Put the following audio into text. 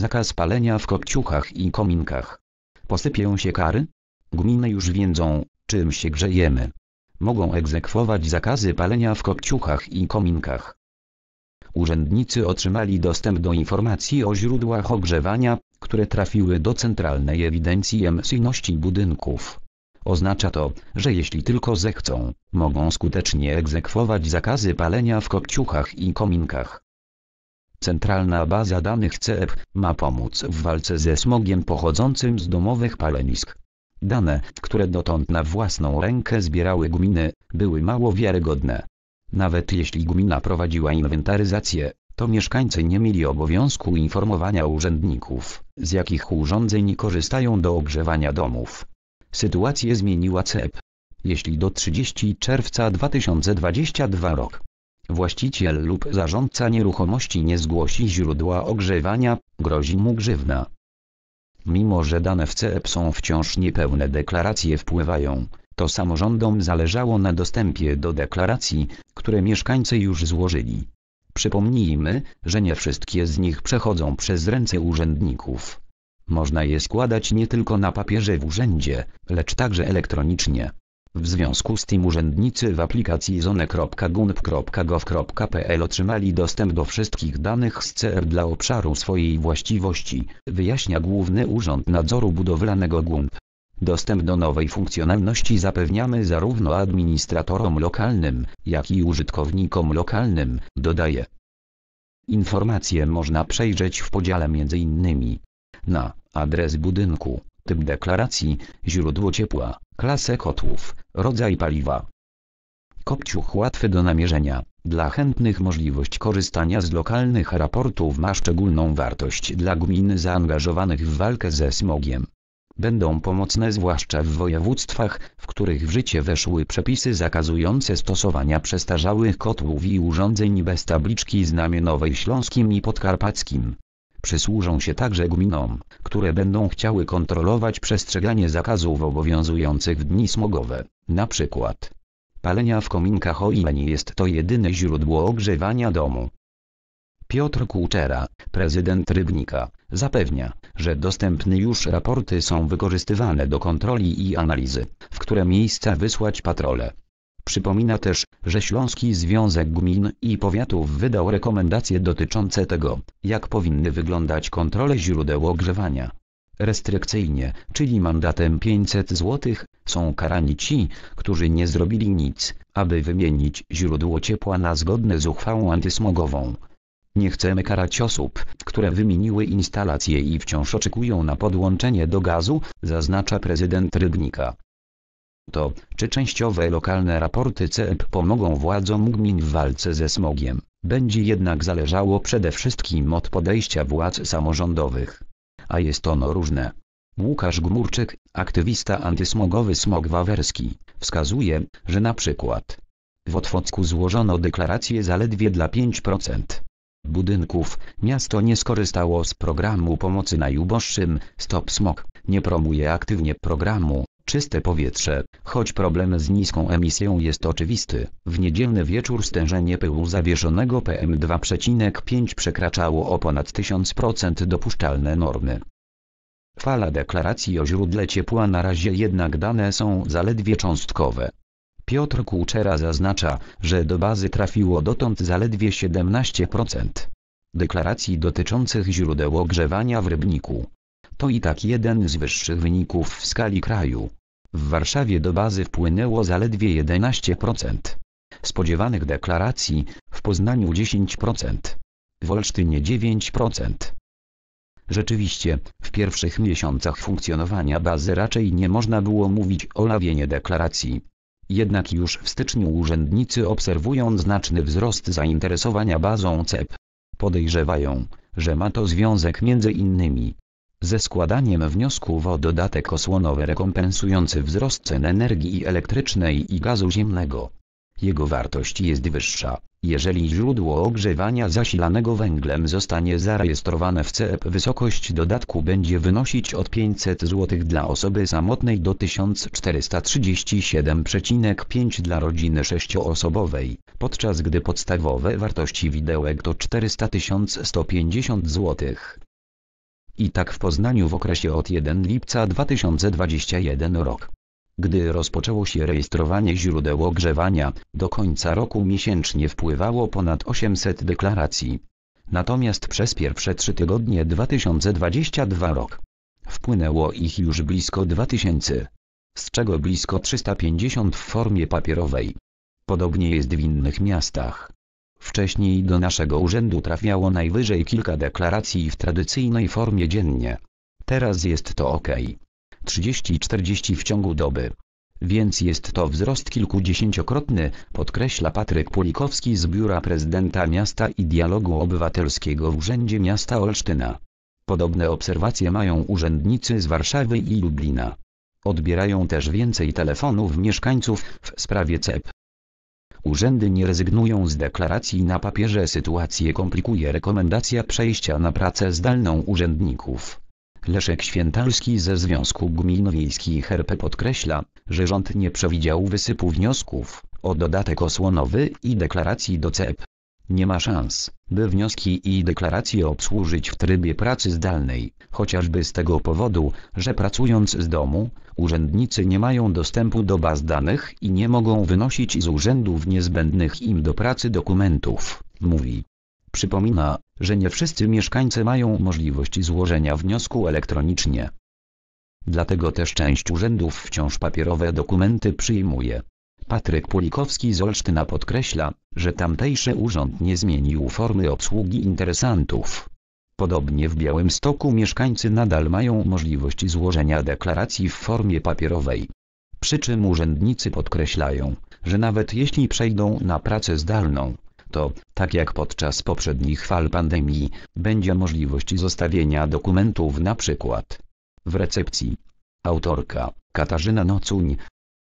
Zakaz palenia w kopciuchach i kominkach. Posypią się kary? Gminy już wiedzą, czym się grzejemy. Mogą egzekwować zakazy palenia w kopciuchach i kominkach. Urzędnicy otrzymali dostęp do informacji o źródłach ogrzewania, które trafiły do centralnej ewidencji emisyjności budynków. Oznacza to, że jeśli tylko zechcą, mogą skutecznie egzekwować zakazy palenia w kopciuchach i kominkach. Centralna baza danych CEP ma pomóc w walce ze smogiem pochodzącym z domowych palenisk. Dane, które dotąd na własną rękę zbierały gminy, były mało wiarygodne. Nawet jeśli gmina prowadziła inwentaryzację, to mieszkańcy nie mieli obowiązku informowania urzędników, z jakich urządzeń korzystają do ogrzewania domów. Sytuację zmieniła CEP. Jeśli do 30 czerwca 2022 rok właściciel lub zarządca nieruchomości nie zgłosi źródła ogrzewania, grozi mu grzywna. Mimo że dane w CEP są wciąż niepełne deklaracje wpływają, to samorządom zależało na dostępie do deklaracji, które mieszkańcy już złożyli. Przypomnijmy, że nie wszystkie z nich przechodzą przez ręce urzędników. Można je składać nie tylko na papierze w urzędzie, lecz także elektronicznie. W związku z tym urzędnicy w aplikacji zone.gunp.gov.pl otrzymali dostęp do wszystkich danych z CR dla obszaru swojej właściwości, wyjaśnia Główny Urząd Nadzoru Budowlanego GUMP. Dostęp do nowej funkcjonalności zapewniamy zarówno administratorom lokalnym, jak i użytkownikom lokalnym, dodaje. Informacje można przejrzeć w podziale m.in. na adres budynku, typ deklaracji, źródło ciepła, klasę kotłów, rodzaj paliwa. Kopciuch łatwy do namierzenia. Dla chętnych możliwość korzystania z lokalnych raportów ma szczególną wartość dla gmin zaangażowanych w walkę ze smogiem. Będą pomocne zwłaszcza w województwach, w których w życie weszły przepisy zakazujące stosowania przestarzałych kotłów i urządzeń bez tabliczki znamionowej śląskim i podkarpackim. Przysłużą się także gminom, które będą chciały kontrolować przestrzeganie zakazów obowiązujących w dni smogowe, na przykład palenia w kominkach o ile nie jest to jedyne źródło ogrzewania domu. Piotr Kuczera, prezydent Rybnika, zapewnia, że dostępne już raporty są wykorzystywane do kontroli i analizy, w które miejsca wysłać patrole. Przypomina też, że Śląski Związek Gmin i Powiatów wydał rekomendacje dotyczące tego, jak powinny wyglądać kontrole źródeł ogrzewania. Restrykcyjnie, czyli mandatem 500 zł, są karani ci, którzy nie zrobili nic, aby wymienić źródło ciepła na zgodne z uchwałą antysmogową. Nie chcemy karać osób, które wymieniły instalacje i wciąż oczekują na podłączenie do gazu, zaznacza prezydent Rybnika to, czy częściowe lokalne raporty CEP pomogą władzom gmin w walce ze smogiem, będzie jednak zależało przede wszystkim od podejścia władz samorządowych. A jest ono różne. Łukasz Gmurczyk, aktywista antysmogowy Smog Wawerski, wskazuje, że na przykład w Otwocku złożono deklarację zaledwie dla 5% budynków, miasto nie skorzystało z programu pomocy najuboższym, Stop Smog, nie promuje aktywnie programu, czyste powietrze, choć problem z niską emisją jest oczywisty. W niedzielny wieczór stężenie pyłu zawieszonego PM2,5 przekraczało o ponad 1000% dopuszczalne normy. Fala deklaracji o źródle ciepła na razie jednak dane są zaledwie cząstkowe. Piotr Kłuczera zaznacza, że do bazy trafiło dotąd zaledwie 17% deklaracji dotyczących źródeł ogrzewania w Rybniku. To i tak jeden z wyższych wyników w skali kraju. W Warszawie do bazy wpłynęło zaledwie 11%. Spodziewanych deklaracji, w Poznaniu 10%. W Olsztynie 9%. Rzeczywiście, w pierwszych miesiącach funkcjonowania bazy raczej nie można było mówić o lawienie deklaracji. Jednak już w styczniu urzędnicy obserwują znaczny wzrost zainteresowania bazą CEP. Podejrzewają, że ma to związek między innymi ze składaniem wniosków o dodatek osłonowy rekompensujący wzrost cen energii elektrycznej i gazu ziemnego. Jego wartość jest wyższa, jeżeli źródło ogrzewania zasilanego węglem zostanie zarejestrowane w CEP wysokość dodatku będzie wynosić od 500 zł dla osoby samotnej do 1437,5 dla rodziny sześcioosobowej, podczas gdy podstawowe wartości widełek to 400 150 zł i tak w Poznaniu w okresie od 1 lipca 2021 rok. Gdy rozpoczęło się rejestrowanie źródeł ogrzewania, do końca roku miesięcznie wpływało ponad 800 deklaracji. Natomiast przez pierwsze trzy tygodnie 2022 rok wpłynęło ich już blisko 2000, z czego blisko 350 w formie papierowej. Podobnie jest w innych miastach. Wcześniej do naszego urzędu trafiało najwyżej kilka deklaracji w tradycyjnej formie dziennie. Teraz jest to ok. 30-40 w ciągu doby. Więc jest to wzrost kilkudziesięciokrotny, podkreśla Patryk Pulikowski z Biura Prezydenta Miasta i Dialogu Obywatelskiego w Urzędzie Miasta Olsztyna. Podobne obserwacje mają urzędnicy z Warszawy i Lublina. Odbierają też więcej telefonów mieszkańców w sprawie CEP. Urzędy nie rezygnują z deklaracji na papierze. Sytuację komplikuje rekomendacja przejścia na pracę zdalną urzędników. Leszek Świętalski ze Związku Gmin Wiejskich RP podkreśla, że rząd nie przewidział wysypu wniosków o dodatek osłonowy i deklaracji do CEP. Nie ma szans, by wnioski i deklaracje obsłużyć w trybie pracy zdalnej, chociażby z tego powodu, że pracując z domu, urzędnicy nie mają dostępu do baz danych i nie mogą wynosić z urzędów niezbędnych im do pracy dokumentów, mówi. Przypomina, że nie wszyscy mieszkańcy mają możliwość złożenia wniosku elektronicznie. Dlatego też część urzędów wciąż papierowe dokumenty przyjmuje. Patryk Pulikowski z Olsztyna podkreśla, że tamtejszy urząd nie zmienił formy obsługi interesantów. Podobnie w Białymstoku mieszkańcy nadal mają możliwość złożenia deklaracji w formie papierowej. Przy czym urzędnicy podkreślają, że nawet jeśli przejdą na pracę zdalną, to, tak jak podczas poprzednich fal pandemii, będzie możliwość zostawienia dokumentów na przykład w recepcji. Autorka Katarzyna Nocuń